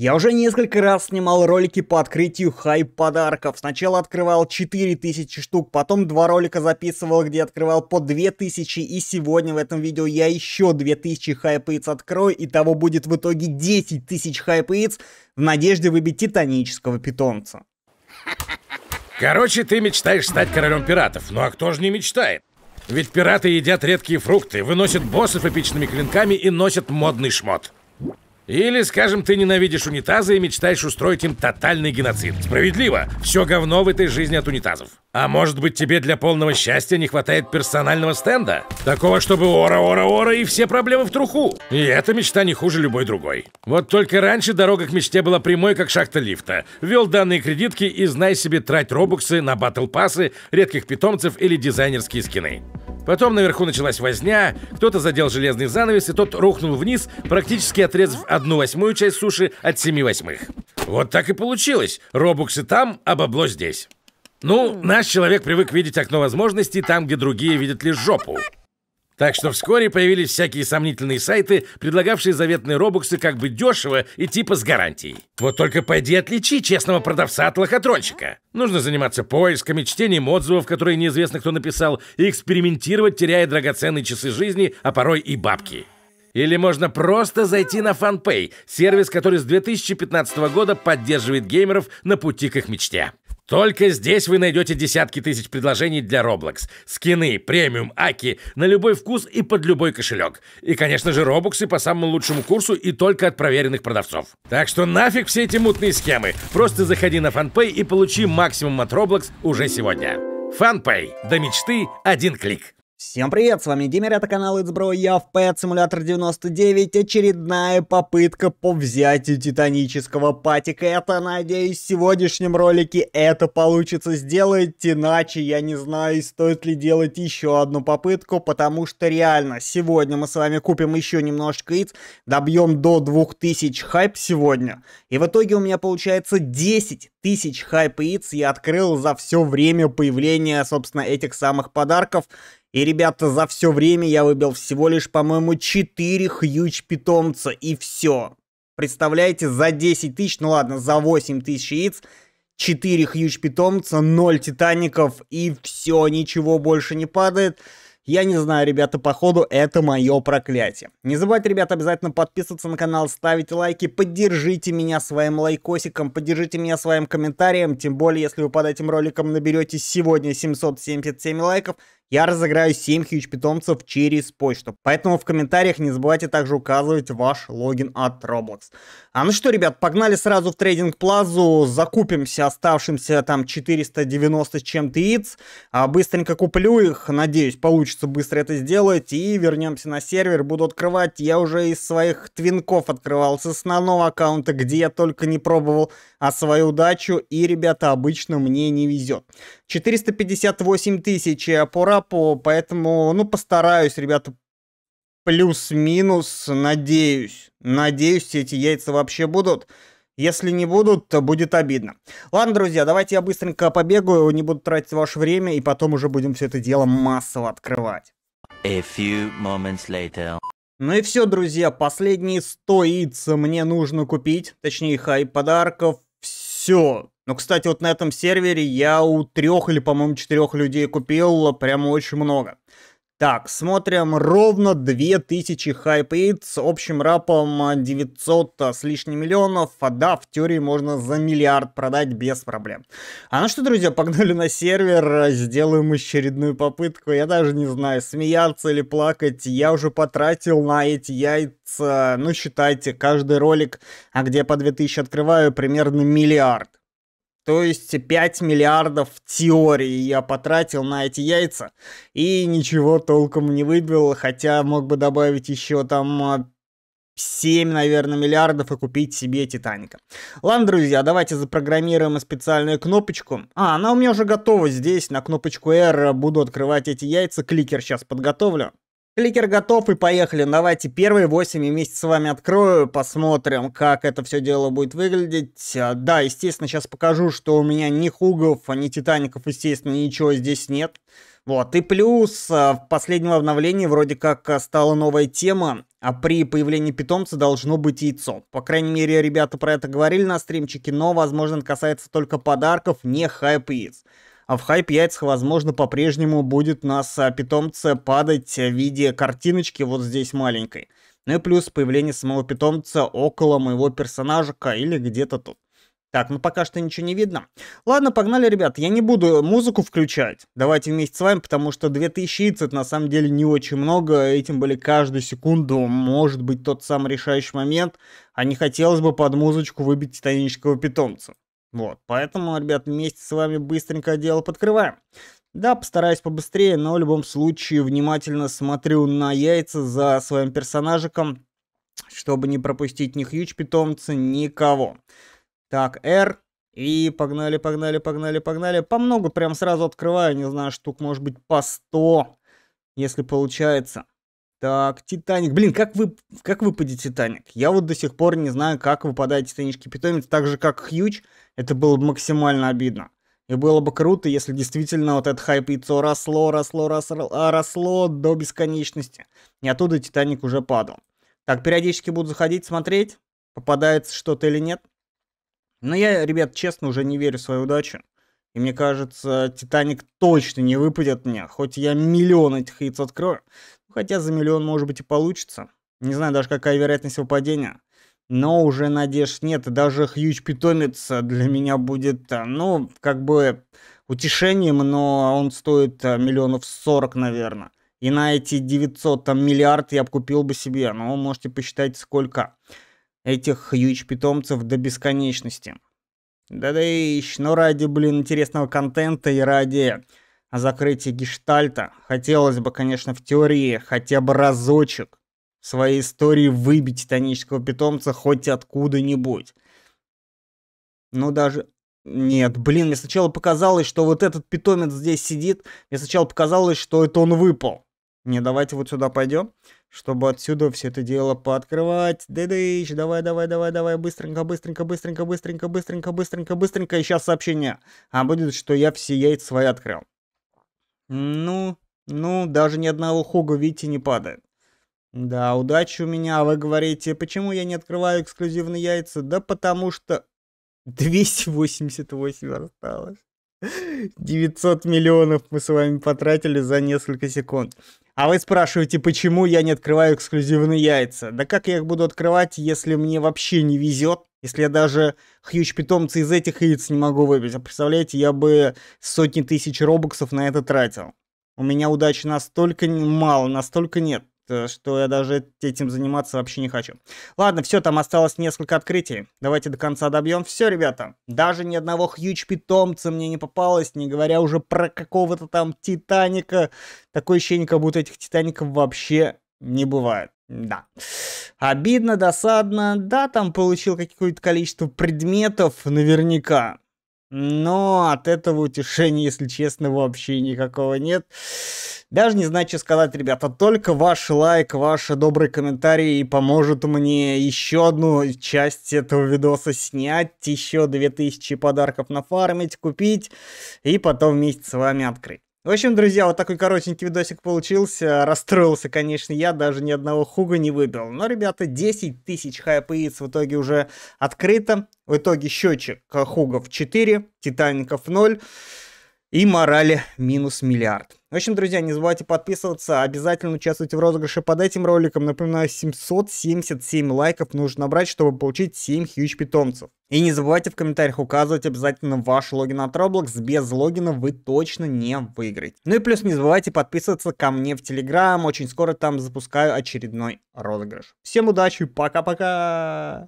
Я уже несколько раз снимал ролики по открытию хайп-подарков. Сначала открывал 4000 штук, потом два ролика записывал, где открывал по 2000, и сегодня в этом видео я еще 2000 хайп-яиц открою, и того будет в итоге 10 тысяч хайп в надежде выбить титанического питомца. Короче, ты мечтаешь стать королем пиратов, ну а кто же не мечтает? Ведь пираты едят редкие фрукты, выносят боссов эпичными клинками и носят модный шмот. Или, скажем, ты ненавидишь унитазы и мечтаешь устроить им тотальный геноцид. Справедливо. Все говно в этой жизни от унитазов. А может быть, тебе для полного счастья не хватает персонального стенда? Такого, чтобы ора-ора-ора и все проблемы в труху. И эта мечта не хуже любой другой. Вот только раньше дорога к мечте была прямой, как шахта лифта. Вел данные кредитки и знай себе трать робуксы на батл-пассы, редких питомцев или дизайнерские скины. Потом наверху началась возня, кто-то задел железный занавес, и тот рухнул вниз, практически отрезав одну восьмую часть суши от семи восьмых. Вот так и получилось. Робуксы там, а бабло здесь. Ну, наш человек привык видеть окно возможностей там, где другие видят лишь жопу. Так что вскоре появились всякие сомнительные сайты, предлагавшие заветные робоксы как бы дешево и типа с гарантией. Вот только пойди отличи честного продавца от лохотронщика. Нужно заниматься поисками, чтением отзывов, которые неизвестно кто написал, и экспериментировать, теряя драгоценные часы жизни, а порой и бабки. Или можно просто зайти на FunPay, сервис, который с 2015 года поддерживает геймеров на пути к их мечте. Только здесь вы найдете десятки тысяч предложений для Roblox. Скины, премиум, аки, на любой вкус и под любой кошелек. И, конечно же, робоксы по самому лучшему курсу и только от проверенных продавцов. Так что нафиг все эти мутные схемы. Просто заходи на FunPay и получи максимум от Roblox уже сегодня. FunPay. До мечты один клик. Всем привет, с вами Димер, это канал It's я в Pet Simulator 99, очередная попытка по взятию титанического патика, это, надеюсь, в сегодняшнем ролике это получится сделать, иначе я не знаю, стоит ли делать еще одну попытку, потому что реально, сегодня мы с вами купим еще немножко яиц, добьем до 2000 хайп сегодня, и в итоге у меня получается 10 тысяч хайп яиц я открыл за все время появления, собственно, этих самых подарков, и, ребята, за все время я выбил всего лишь, по-моему, 4 хьюч питомца, и все. Представляете, за 10 тысяч, ну ладно, за 8 тысяч яиц, 4 хьюч питомца, 0 титаников, и все, ничего больше не падает. Я не знаю, ребята, походу это мое проклятие. Не забывайте, ребята, обязательно подписываться на канал, ставить лайки, поддержите меня своим лайкосиком, поддержите меня своим комментарием, тем более, если вы под этим роликом наберете сегодня 777 лайков, я разыграю 7 хьюч питомцев через почту. Поэтому в комментариях не забывайте также указывать ваш логин от Roblox. А ну что, ребят, погнали сразу в трейдинг плазу, закупимся оставшимся там 490 с чем-то яиц, а, быстренько куплю их, надеюсь, получится быстро это сделать, и вернемся на сервер, буду открывать, я уже из своих твинков открывался с основного аккаунта, где я только не пробовал, а свою удачу, и, ребята, обычно мне не везет. 458 тысяч э, по рапу, поэтому, ну, постараюсь, ребята, плюс-минус, надеюсь. Надеюсь, эти яйца вообще будут. Если не будут, то будет обидно. Ладно, друзья, давайте я быстренько побегаю, не буду тратить ваше время, и потом уже будем все это дело массово открывать. A few moments later. Ну и все, друзья, последние 100 яиц мне нужно купить, точнее, хай подарков все. Ну, кстати, вот на этом сервере я у трех или, по-моему, четырех людей купил прямо очень много. Так, смотрим ровно 2000 хайп-эйт с общим рапом 900 а, а, с лишним миллионов. А да, в теории можно за миллиард продать без проблем. А ну что, друзья, погнали на сервер, а, сделаем очередную попытку. Я даже не знаю, смеяться или плакать. Я уже потратил на эти яйца, ну считайте, каждый ролик, а где по 2000 открываю, примерно миллиард. То есть 5 миллиардов в теории я потратил на эти яйца и ничего толком не выбил, хотя мог бы добавить еще там 7, а, наверное, миллиардов и купить себе Титаника. Ладно, друзья, давайте запрограммируем специальную кнопочку. А, она у меня уже готова здесь, на кнопочку R буду открывать эти яйца, кликер сейчас подготовлю. Кликер готов и поехали. Давайте первые 8 я с вами открою, посмотрим, как это все дело будет выглядеть. А, да, естественно, сейчас покажу, что у меня ни хугов, ни титаников, естественно, ничего здесь нет. Вот, и плюс а, в последнем обновлении вроде как а, стала новая тема, а при появлении питомца должно быть яйцо. По крайней мере, ребята про это говорили на стримчике, но, возможно, это касается только подарков, не хайп яиц. А в хайп Яйцах, возможно, по-прежнему будет нас а, питомца падать в виде картиночки вот здесь маленькой. Ну и плюс появление самого питомца около моего персонажика или где-то тут. Так, ну пока что ничего не видно. Ладно, погнали, ребят. Я не буду музыку включать. Давайте вместе с вами, потому что 2000 яиц это на самом деле не очень много. Этим были каждую секунду может быть тот самый решающий момент. А не хотелось бы под музычку выбить титанического питомца. Вот, поэтому, ребят, вместе с вами быстренько дело подкрываем. Да, постараюсь побыстрее, но в любом случае внимательно смотрю на яйца за своим персонажиком, чтобы не пропустить ни хьюч питомца, никого. Так, R. И погнали, погнали, погнали, погнали. По много прям сразу открываю, не знаю, штук, может быть, по 100, если получается. Так, Титаник. Блин, как, вы, как выпадет Титаник? Я вот до сих пор не знаю, как выпадает Титанический питомец, так же, как Хьюч. Это было бы максимально обидно. И было бы круто, если действительно вот это хайп яйцо росло, росло, росло, а, росло до бесконечности. И оттуда Титаник уже падал. Так, периодически буду заходить, смотреть, попадается что-то или нет. Но я, ребят, честно, уже не верю в свою удачу. И мне кажется, Титаник точно не выпадет мне, хоть я миллион этих яиц открою хотя за миллион может быть и получится. Не знаю даже какая вероятность выпадения. Но уже надежд нет, даже Хьюч Питомец для меня будет, э, ну, как бы утешением, но он стоит э, миллионов сорок, наверное. И на эти 900 там, миллиард я бы купил бы себе, но можете посчитать сколько этих Хьюч Питомцев до бесконечности. Да да ищ, но ну, ради, блин, интересного контента и ради о закрытии гештальта. Хотелось бы, конечно, в теории хотя бы разочек в своей истории выбить титанического питомца хоть откуда-нибудь. Но даже... Нет, блин, мне сначала показалось, что вот этот питомец здесь сидит. Мне сначала показалось, что это он выпал. Не, давайте вот сюда пойдем, чтобы отсюда все это дело пооткрывать. Дыдыч, давай, давай, давай, давай, быстренько, быстренько, быстренько, быстренько, быстренько, быстренько, быстренько. И сейчас сообщение. А будет, что я все яйца свои открыл. Ну, ну, даже ни одного хуга, видите, не падает. Да, удачи у меня, вы говорите, почему я не открываю эксклюзивные яйца? Да потому что 288 осталось. 900 миллионов мы с вами потратили за несколько секунд. А вы спрашиваете, почему я не открываю эксклюзивные яйца? Да как я их буду открывать, если мне вообще не везет? Если я даже хьюч питомцы из этих яиц не могу выбить, а представляете, я бы сотни тысяч робоксов на это тратил. У меня удачи настолько мало, настолько нет, э, что я даже этим заниматься вообще не хочу. Ладно, все, там осталось несколько открытий. Давайте до конца добьем. Все, ребята, даже ни одного хьюч питомца мне не попалось, не говоря уже про какого-то там Титаника. Такое ощущение, как будто этих Титаников вообще не бывает. Да. Обидно, досадно. Да, там получил какое-то количество предметов, наверняка. Но от этого утешения, если честно, вообще никакого нет. Даже не знаю, что сказать, ребята. Только ваш лайк, ваши добрые комментарии поможет мне еще одну часть этого видоса снять, еще 2000 подарков нафармить, купить и потом вместе с вами открыть. В общем, друзья, вот такой коротенький видосик получился. Расстроился, конечно, я даже ни одного хуга не выбил. Но, ребята, 10 тысяч хайп яиц в итоге уже открыто. В итоге счетчик хугов 4, титаников 0 и морали минус миллиард. В общем, друзья, не забывайте подписываться, обязательно участвуйте в розыгрыше под этим роликом. Напоминаю, 777 лайков нужно набрать, чтобы получить 7 хьюч питомцев. И не забывайте в комментариях указывать обязательно ваш логин от Roblox, без логина вы точно не выиграете. Ну и плюс не забывайте подписываться ко мне в Телеграм, очень скоро там запускаю очередной розыгрыш. Всем удачи, пока-пока!